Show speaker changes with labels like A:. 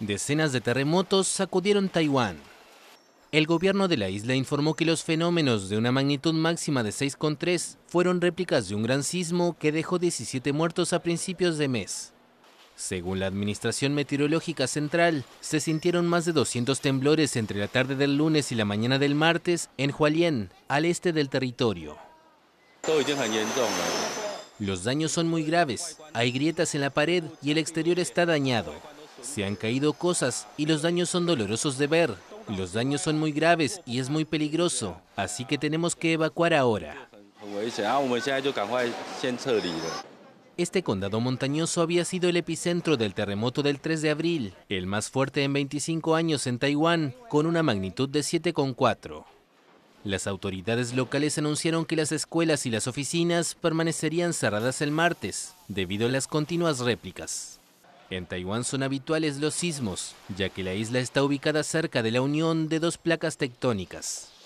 A: Decenas de terremotos sacudieron Taiwán. El gobierno de la isla informó que los fenómenos de una magnitud máxima de 6,3 fueron réplicas de un gran sismo que dejó 17 muertos a principios de mes. Según la Administración Meteorológica Central, se sintieron más de 200 temblores entre la tarde del lunes y la mañana del martes en Hualien, al este del territorio. Los daños son muy graves, hay grietas en la pared y el exterior está dañado. Se han caído cosas y los daños son dolorosos de ver. Los daños son muy graves y es muy peligroso, así que tenemos que evacuar ahora. Este condado montañoso había sido el epicentro del terremoto del 3 de abril, el más fuerte en 25 años en Taiwán, con una magnitud de 7,4. Las autoridades locales anunciaron que las escuelas y las oficinas permanecerían cerradas el martes, debido a las continuas réplicas. En Taiwán son habituales los sismos, ya que la isla está ubicada cerca de la unión de dos placas tectónicas.